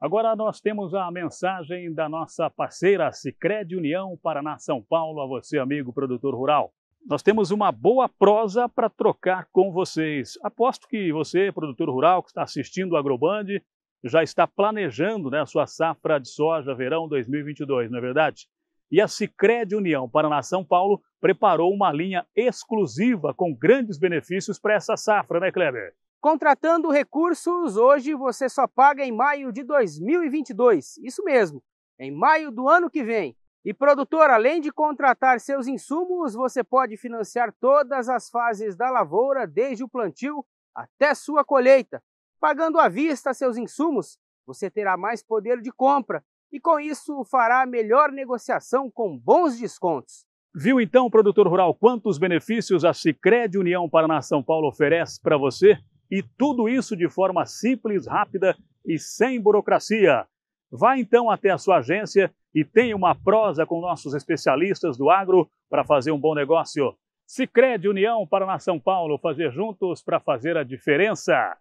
Agora nós temos a mensagem da nossa parceira Sicredi União Paraná São Paulo, a você amigo produtor rural. Nós temos uma boa prosa para trocar com vocês. Aposto que você, produtor rural que está assistindo o Agroband, já está planejando né, a sua safra de soja verão 2022, não é verdade? e a Sicredi União Paraná São Paulo preparou uma linha exclusiva com grandes benefícios para essa safra, né, Kleber? Contratando recursos, hoje você só paga em maio de 2022. Isso mesmo, em maio do ano que vem. E produtor, além de contratar seus insumos, você pode financiar todas as fases da lavoura, desde o plantio até sua colheita. Pagando à vista seus insumos, você terá mais poder de compra e com isso fará a melhor negociação com bons descontos. Viu então, produtor rural, quantos benefícios a Sicredi União Paraná São Paulo oferece para você? E tudo isso de forma simples, rápida e sem burocracia. Vá então até a sua agência e tenha uma prosa com nossos especialistas do agro para fazer um bom negócio. Sicredi União Paraná São Paulo, fazer juntos para fazer a diferença.